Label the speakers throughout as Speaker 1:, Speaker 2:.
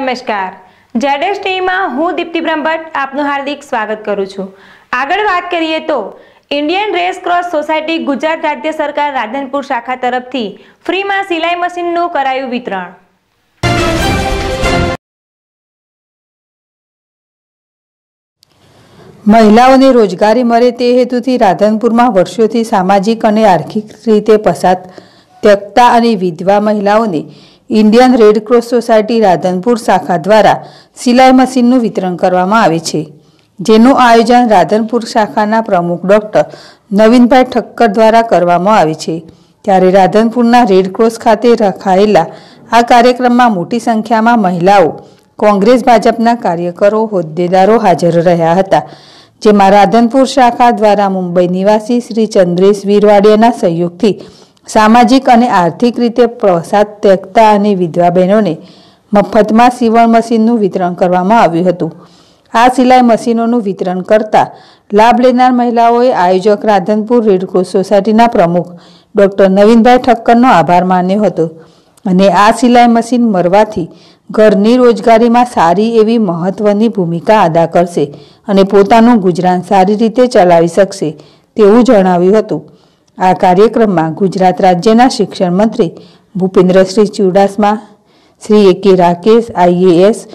Speaker 1: નમસ્કાર જેડેશ ટીવીમાં હું દીપ્તિ બ્રહ્મભટ્ટ આપનું હાર્દિક સ્વાગત કરું છું આગળ વાત કરીએ તો Indian red cross society Gujarat રાજ્ય સરકાર રાધનપુર શાખા તરફથી ફ્રીમાં સિલાઈ મશીનનું કરાયું વિતરણ
Speaker 2: મહિલાઓને રોજગારી મળે તે હેતુથી રાધનપુરમાં વર્ષોથી સામાજિક અને આર્થિક રીતે પસાર ત્યક્તા અને વિધવા મહિલાઓને ઇન્ડિયન રેડક્રોસ સોસાયટી રાધનપુર શાખા દ્વારા સિલાઈ મશીનનું વિતરણ કરવામાં આવે છે જેનું આયોજન રાધનપુર શાખાના પ્રમુખ ડૉક્ટર નવીનભાઈ ઠક્કર દ્વારા કરવામાં આવે છે ત્યારે રાધનપુરના રેડક્રોસ ખાતે રખાયેલા આ કાર્યક્રમમાં મોટી સંખ્યામાં મહિલાઓ કોંગ્રેસ ભાજપના કાર્યકરો હોદ્દેદારો હાજર રહ્યા હતા જેમાં રાધનપુર શાખા દ્વારા મુંબઈ નિવાસી શ્રી ચંદ્રેશ વીરવાડિયાના સહયોગથી સામાજિક અને આર્થિક રીતે પ્રસાદ ત્યક્તા અને વિધવા બહેનોને મફતમાં સીવણ મશીનનું વિતરણ કરવામાં આવ્યું હતું આ સિલાઈ મશીનોનું વિતરણ કરતા લાભ લેનાર મહિલાઓએ આયોજક રાધનપુર રેડક્રોસ સોસાયટીના પ્રમુખ ડૉક્ટર નવીનભાઈ ઠક્કરનો આભાર માન્યો હતો અને આ સિલાઈ મશીન મરવાથી ઘરની રોજગારીમાં સારી એવી મહત્વની ભૂમિકા અદા કરશે અને પોતાનું ગુજરાન સારી રીતે ચલાવી શકશે તેવું જણાવ્યું હતું આ કાર્યક્રમમાં ગુજરાત રાજ્યના શિક્ષણ મંત્રી Bhupendrasinh Chudasama Shri A K Rakesh IAS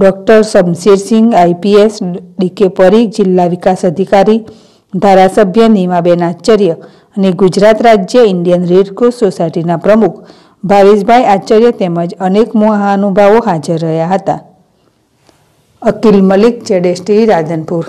Speaker 2: doctor Shamshersingh IPS DK Pari જિલ્લા વિકાસ અધિકારી ધારાસભ્ય નીમાબેન આચાર્ય અને ગુજરાત રાજ્ય ઇન્ડિયન રેડક્રોસ સોસાયટીના પ્રમુખ ભાવેશભાઈ આચાર્ય તેમજ અનેક મહાનુભાવો હાજર રહ્યા હતા અકિલ મલિક જેડેશ રાધનપુર